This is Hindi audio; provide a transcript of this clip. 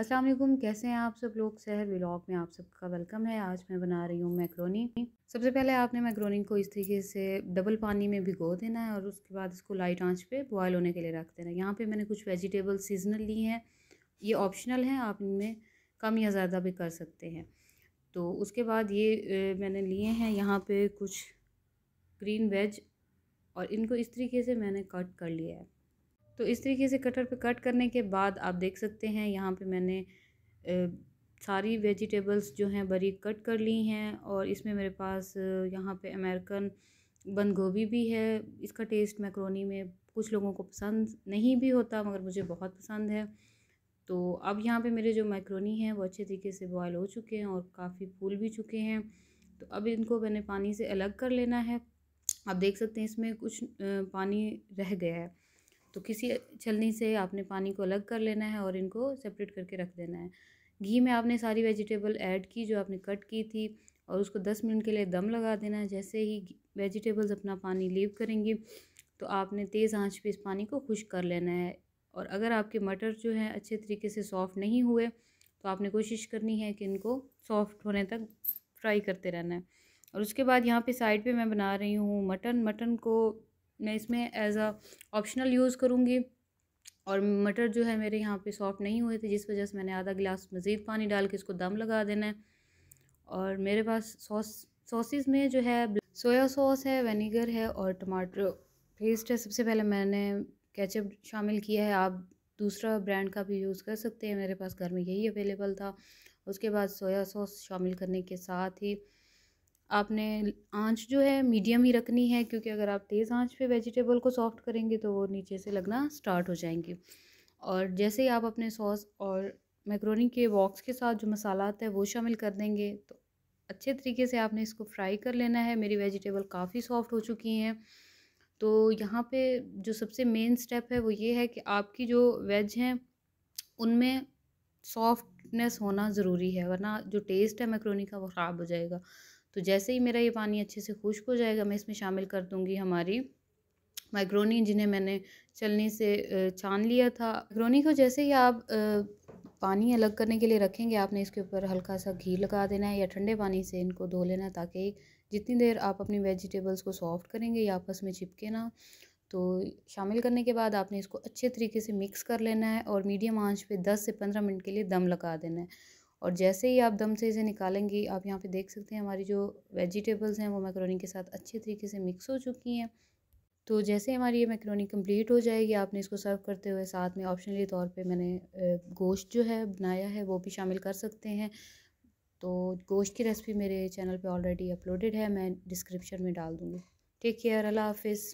अस्सलाम वालेकुम कैसे हैं आप सब लोग शहर व्लॉग में आप सबका वेलकम है आज मैं बना रही हूँ मैक्रोनी सबसे पहले आपने मैक्रोनी को इस तरीके से डबल पानी में भिगो देना है और उसके बाद इसको लाइट आंच पे बॉयल होने के लिए रख देना है यहाँ पे मैंने कुछ वेजिटेबल सीजनल ली हैं ये ऑप्शनल हैं आप इनमें कम या ज़्यादा भी कर सकते हैं तो उसके बाद ये मैंने लिए हैं यहाँ पर कुछ ग्रीन वेज और इनको इस तरीके से मैंने कट कर लिया है तो इस तरीके से कटर पे कट करने के बाद आप देख सकते हैं यहाँ पे मैंने सारी वेजिटेबल्स जो हैं बरी कट कर ली हैं और इसमें मेरे पास यहाँ पे अमेरिकन बंद गोभी भी है इसका टेस्ट मैक्रोनी में कुछ लोगों को पसंद नहीं भी होता मगर मुझे बहुत पसंद है तो अब यहाँ पे मेरे जो मैक्रोनी हैं वो अच्छे तरीके से बॉयल हो चुके हैं और काफ़ी फूल भी चुके हैं तो अब इनको मैंने पानी से अलग कर लेना है आप देख सकते हैं इसमें कुछ पानी रह गया है तो किसी छलनी से आपने पानी को अलग कर लेना है और इनको सेपरेट करके रख देना है घी में आपने सारी वेजिटेबल ऐड की जो आपने कट की थी और उसको दस मिनट के लिए दम लगा देना है जैसे ही वेजिटेबल्स अपना पानी लीव करेंगी तो आपने तेज़ आंच पे इस पानी को खुश कर लेना है और अगर आपके मटर जो हैं अच्छे तरीके से सॉफ़्ट नहीं हुए तो आपने कोशिश करनी है कि इनको सॉफ़्ट होने तक फ्राई करते रहना है और उसके बाद यहाँ पे साइड पे मैं बना रही हूँ मटन मटन को मैं इसमें एज अ ऑप्शनल यूज़ करूँगी और मटर जो है मेरे यहाँ पे सॉफ्ट नहीं हुए थे जिस वजह से मैंने आधा गिलास मज़ीद पानी डाल के इसको दम लगा देना है और मेरे पास सॉस सॉसेस में जो है सोया सॉस है वेनीगर है और टमाटर पेस्ट है सबसे पहले मैंने केचप शामिल किया है आप दूसरा ब्रांड का भी यूज़ कर सकते हैं मेरे पास घर में यही अवेलेबल था उसके बाद सोया सॉस शामिल करने के साथ ही आपने आंच जो है मीडियम ही रखनी है क्योंकि अगर आप तेज़ आंच पे वेजिटेबल को सॉफ्ट करेंगे तो वो नीचे से लगना स्टार्ट हो जाएंगे और जैसे ही आप अपने सॉस और मैक्रोनी के बॉक्स के साथ जो मसालात है वो शामिल कर देंगे तो अच्छे तरीके से आपने इसको फ्राई कर लेना है मेरी वेजिटेबल काफ़ी सॉफ्ट हो चुकी हैं तो यहाँ पे जो सबसे मेन स्टेप है वो ये है कि आपकी जो वेज हैं उनमें सॉफ्टनेस होना ज़रूरी है वरना जो टेस्ट है मैक्रोनी का वो ख़राब हो जाएगा तो जैसे ही मेरा ये पानी अच्छे से खुश्क हो जाएगा मैं इसमें शामिल कर दूँगी हमारी माइक्रोनी जिन्हें मैंने चलने से छान लिया था माइक्रोनी को जैसे ही आप पानी अलग करने के लिए रखेंगे आपने इसके ऊपर हल्का सा घी लगा देना है या ठंडे पानी से इनको धो लेना है ताकि जितनी देर आप अपनी वेजिटेबल्स को सॉफ्ट करेंगे या आपस में चिपके ना तो शामिल करने के बाद आपने इसको अच्छे तरीके से मिक्स कर लेना है और मीडियम आंच पे 10 से 15 मिनट के लिए दम लगा देना है और जैसे ही आप दम से इसे निकालेंगी आप यहाँ पे देख सकते हैं हमारी जो वेजिटेबल्स हैं वो मैक्रोनी के साथ अच्छे तरीके से मिक्स हो चुकी हैं तो जैसे हमारी ये मैक्रोनी कंप्लीट हो जाएगी आपने इसको सर्व करते हुए साथ में ऑप्शनली तौर पे मैंने गोश्त जो है बनाया है वो भी शामिल कर सकते हैं तो गोश्त की रेसिपी मेरे चैनल पर ऑलरेडी अपलोडेड है मैं डिस्क्रिप्शन में डाल दूँगी टेक केयर अल्लाह हाफिज़